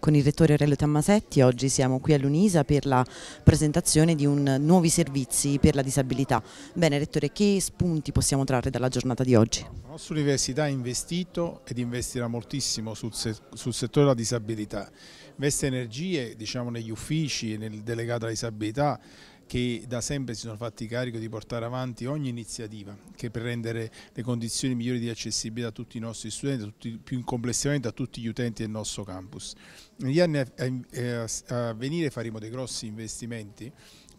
Con il rettore Aurelio Tammasetti oggi siamo qui all'Unisa per la presentazione di nuovi servizi per la disabilità. Bene rettore, che spunti possiamo trarre dalla giornata di oggi? La nostra università ha investito ed investirà moltissimo sul, se sul settore della disabilità. Investe energie diciamo, negli uffici, nel delegato alla disabilità, che da sempre si sono fatti carico di portare avanti ogni iniziativa che per rendere le condizioni migliori di accessibilità a tutti i nostri studenti, tutti, più complessivamente a tutti gli utenti del nostro campus. Negli anni a, a, a venire faremo dei grossi investimenti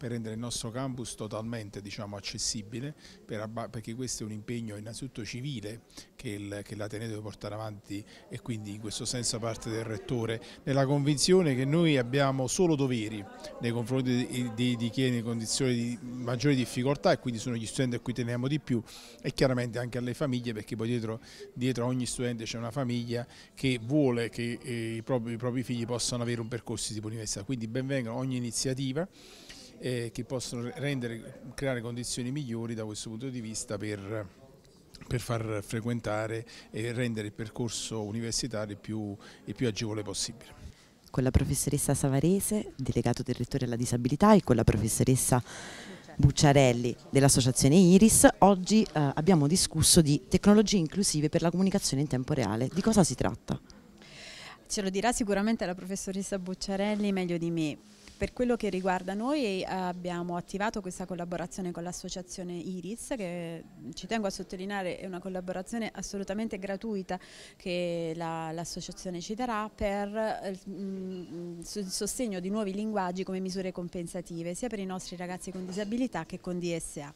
per rendere il nostro campus totalmente diciamo, accessibile, per perché questo è un impegno innanzitutto civile che, l'Ateneo deve portare avanti e quindi in questo senso parte del Rettore, nella convinzione che noi abbiamo solo doveri nei confronti di, di, di chi è in condizioni di maggiore difficoltà e quindi sono gli studenti a cui teniamo di più e chiaramente anche alle famiglie perché poi dietro, dietro a ogni studente c'è una famiglia che vuole che eh, i, propri, i propri figli possano avere un percorso di tipo università, quindi benvenga ogni iniziativa eh, che possono rendere, creare condizioni migliori da questo punto di vista per per far frequentare e rendere il percorso universitario più, il più agevole possibile. Con la professoressa Savarese, delegato del Rettore alla Disabilità, e con la professoressa Bucciarelli dell'associazione Iris, oggi eh, abbiamo discusso di tecnologie inclusive per la comunicazione in tempo reale. Di cosa si tratta? Ce lo dirà sicuramente la professoressa Bucciarelli meglio di me. Per quello che riguarda noi eh, abbiamo attivato questa collaborazione con l'associazione Iris che mm, ci tengo a sottolineare è una collaborazione assolutamente gratuita che l'associazione ci darà per eh, mm, mm, il sostegno di nuovi linguaggi come misure compensative sia per i nostri ragazzi con disabilità che con DSA.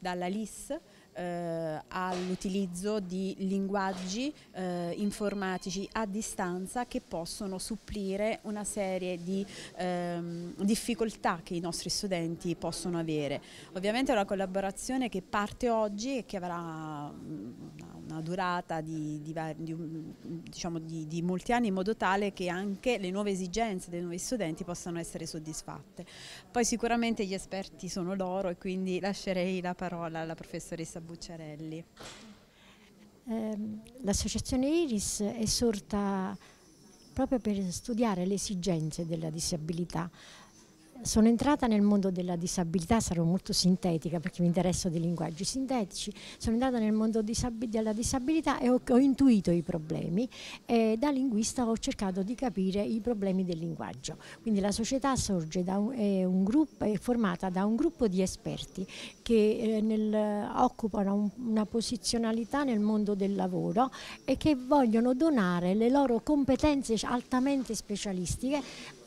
Dalla LIS eh, all'utilizzo di linguaggi eh, informatici a distanza che possono supplire una serie di ehm, difficoltà che i nostri studenti possono avere. Ovviamente è una collaborazione che parte oggi e che avrà mh, mm, una durata di, di, di, diciamo di, molti anni in modo tale che anche le nuove esigenze dei nuovi studenti possano essere soddisfatte. Poi sicuramente gli esperti sono loro e quindi lascerei la parola alla professoressa Bucciarelli. Ehm, l'associazione Iris è sorta proprio per studiare le esigenze della disabilità sono entrata nel mondo della disabilità, sarò molto sintetica perché mi interesso dei linguaggi sintetici, sono entrata nel mondo della disabilità e ho, ho intuito i problemi e da linguista ho cercato di capire i problemi del linguaggio. Quindi la società sorge da un, è, un gruppo, è formata da un gruppo di esperti che eh, nel, occupano un, una posizionalità nel mondo del lavoro e che vogliono donare le loro competenze altamente specialistiche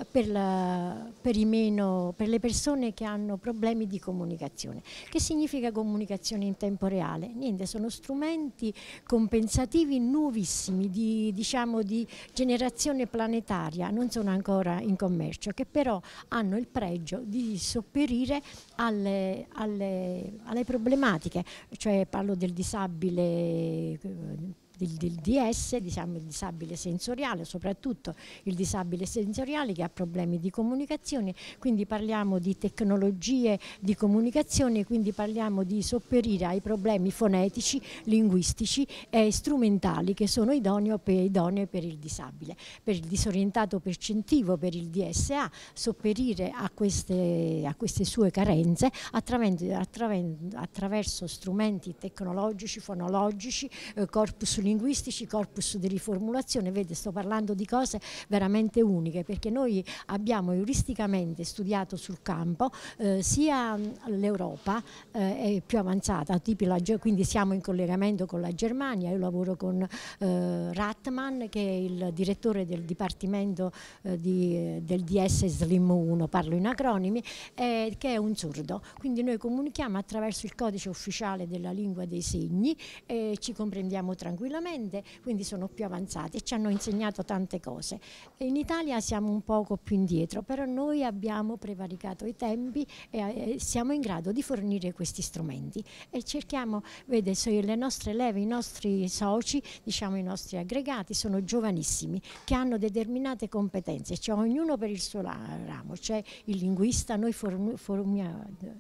per, la, per i meno hanno, per le persone che hanno problemi di comunicazione. Che significa comunicazione in tempo reale? Niente, sono strumenti compensativi nuovissimi di, diciamo, di generazione planetaria, non sono ancora in commercio, che però hanno il pregio di sopperire alle, alle, alle problematiche, cioè parlo del disabile eh, il, il DS, diciamo il disabile sensoriale, soprattutto il disabile sensoriale che ha problemi di comunicazione, quindi parliamo di tecnologie di comunicazione, quindi parliamo di sopperire ai problemi fonetici, linguistici e strumentali che sono idonei per, idoneo per il disabile, per il disorientato percentivo, per il DSA, sopperire a queste, a queste sue carenze attraverso, attraverso strumenti tecnologici, fonologici, eh, corpus linguistico, linguistici corpus di riformulazione, vede sto parlando di cose veramente uniche perché noi abbiamo euristicamente studiato sul campo eh, sia l'Europa eh, è più avanzata, quindi siamo in collegamento con la Germania, io lavoro con eh, Rattmann che è il direttore del Dipartimento eh, di, eh, del DS Slim 1, parlo in acronimi, eh, che è un surdo, quindi noi comunichiamo attraverso il codice ufficiale della lingua dei segni e ci comprendiamo tranquillamente tranquillamente, quindi sono più avanzati e ci hanno insegnato tante cose. In Italia siamo un poco più indietro, però noi abbiamo prevaricato i tempi e eh, siamo in grado di fornire questi strumenti e cerchiamo, vede, le nostre leve, i nostri soci, diciamo i nostri aggregati, sono giovanissimi che hanno determinate competenze, cioè ognuno per il suo ramo, c'è cioè il linguista, noi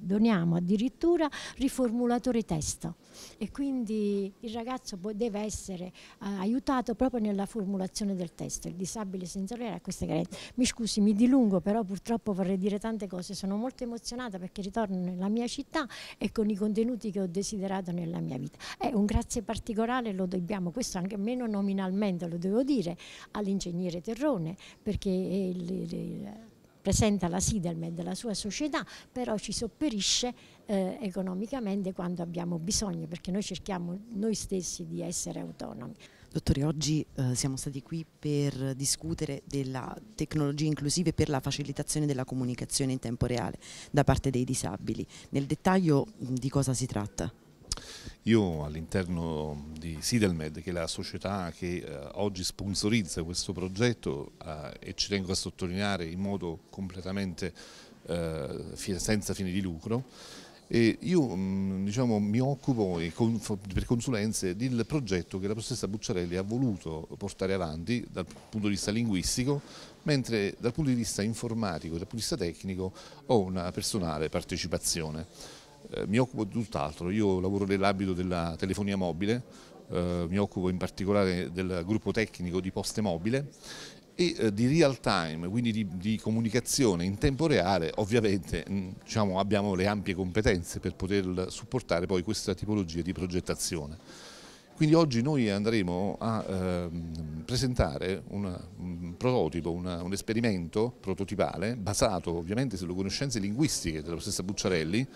doniamo addirittura riformulatore testo e quindi il ragazzo deve essere essere eh, aiutato proprio nella formulazione del testo. Il disabile sensoriale ha queste carenze. Mi scusi, mi dilungo, però purtroppo vorrei dire tante cose. Sono molto emozionata perché ritorno nella mia città e con i contenuti che ho desiderato nella mia vita. È un grazie particolare, lo dobbiamo, questo anche meno nominalmente lo devo dire, all'ingegnere Terrone, perché il, il, il presenta la Sidelmed, la sua società, però ci sopperisce eh, economicamente quando abbiamo bisogno, perché noi cerchiamo noi stessi di essere autonomi. Dottore, oggi eh, siamo stati qui per discutere della tecnologia inclusiva per la facilitazione della comunicazione in tempo reale da parte dei disabili. Nel dettaglio mm, di cosa si tratta? Io all'interno di Sidelmed, che è la società che eh, oggi sponsorizza questo progetto eh, e ci tengo a sottolineare in modo completamente eh, senza fine di lucro, e io mm, diciamo, mi occupo per consulenze del progetto che la professoressa Bucciarelli ha voluto portare avanti dal punto di vista linguistico, mentre dal punto di vista informatico e dal punto di vista tecnico ho una personale partecipazione. Eh, mi occupo di tutt'altro, io lavoro nell'ambito della telefonia mobile, eh, mi occupo in particolare del gruppo tecnico di poste mobile e eh, di real time, quindi di, di, comunicazione in tempo reale, ovviamente mh, mm, diciamo, abbiamo le ampie competenze per poter supportare poi questa tipologia di progettazione. Quindi oggi noi andremo a eh, presentare una, un prototipo, una, un esperimento prototipale basato ovviamente sulle conoscenze linguistiche della stessa Bucciarelli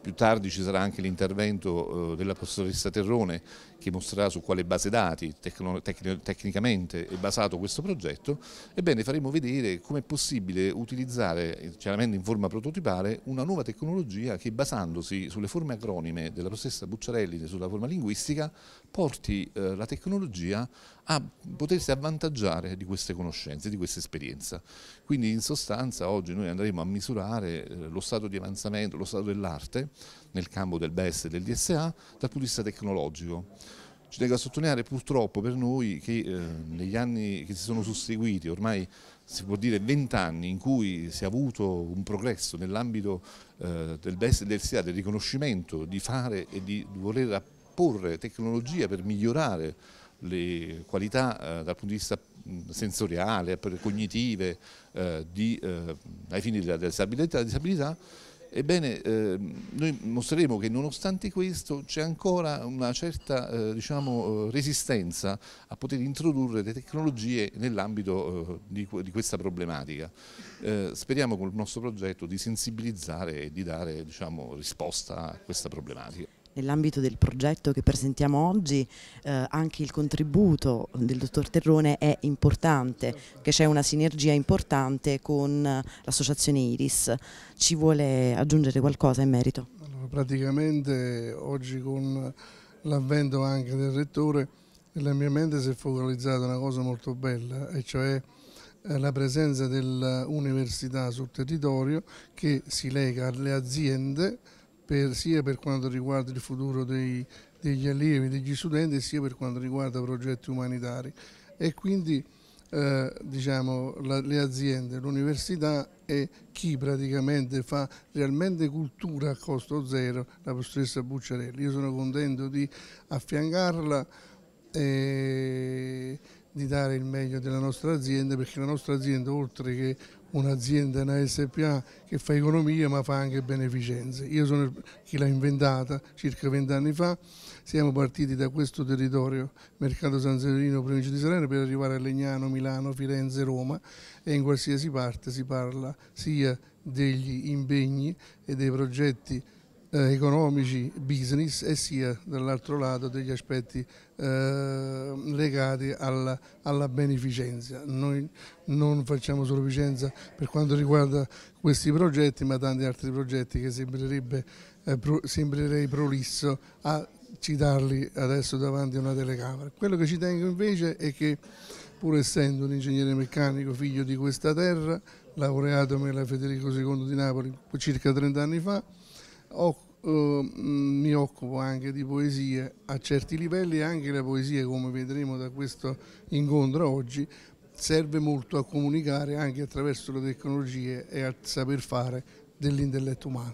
più tardi ci sarà anche l'intervento eh, della professoressa Terrone che mostrerà su quale base dati tecnicamente è basato questo progetto. Ebbene faremo vedere come è possibile utilizzare, chiaramente in forma prototipale, una nuova tecnologia che basandosi sulle forme acronime della professoressa Bucciarelli e sulla forma linguistica porti eh, la tecnologia a potersi avvantaggiare di queste conoscenze, di questa esperienza. Quindi in sostanza oggi noi andremo a misurare eh, lo stato di avanzamento, lo stato dell'arte nel campo del BES e del DSA dal punto di vista tecnologico. Ci tengo a sottolineare purtroppo per noi che eh, negli anni che si sono susseguiti, ormai si può dire vent'anni, in cui si è avuto un progresso nell'ambito eh, del BES e del DSA, del riconoscimento di fare e di voler apporre tecnologia per migliorare le qualità eh, dal punto di vista sensoriale, cognitive, eh, di, eh, ai fini della disabilità, disabilità Ebbene, eh, noi mostreremo che nonostante questo c'è ancora una certa eh, diciamo, eh, resistenza a poter introdurre le tecnologie nell'ambito eh, di, di, questa problematica. Eh, speriamo con il nostro progetto di sensibilizzare e di dare diciamo, risposta a questa problematica nell'ambito del progetto che presentiamo oggi eh, anche il contributo del dottor Terrone è importante, che c'è una sinergia importante con eh, l'associazione Iris. Ci vuole aggiungere qualcosa in merito? Allora, praticamente oggi con l'avvento anche del rettore nella mia mente si è focalizzata una cosa molto bella e cioè eh, la presenza dell'università sul territorio che si lega alle aziende per, sia per quanto riguarda il futuro dei, degli allievi, degli studenti, sia per quanto riguarda progetti umanitari. E quindi eh, diciamo, la, le aziende, l'università e chi praticamente fa realmente cultura a costo zero, la professoressa Bucciarelli. Io sono contento di affiancarla e di dare il meglio della nostra azienda perché la nostra azienda oltre che un'azienda, una SPA che fa economia ma fa anche beneficenza. Io sono chi l'ha inventata circa vent'anni fa, siamo partiti da questo territorio, Mercato San Severino, provincia di Salerno, per arrivare a Legnano, Milano, Firenze, Roma e in qualsiasi parte si parla sia degli impegni e dei progetti eh, economici, business e sia dall'altro lato degli aspetti eh, legati alla, alla, beneficenza. Noi non facciamo solo Vicenza per quanto riguarda questi progetti ma tanti altri progetti che sembrerebbe, eh, pro, sembrerei prolisso a citarli adesso davanti a una telecamera. Quello che ci tengo invece è che pur essendo un ingegnere meccanico figlio di questa terra, laureato nella Federico II di Napoli circa 30 anni fa, ho, eh, mm, mi occupo anche di poesie a certi livelli e anche la poesia, come vedremo da questo incontro oggi, serve molto a comunicare anche attraverso le tecnologie e al saper fare dell'intelletto umano.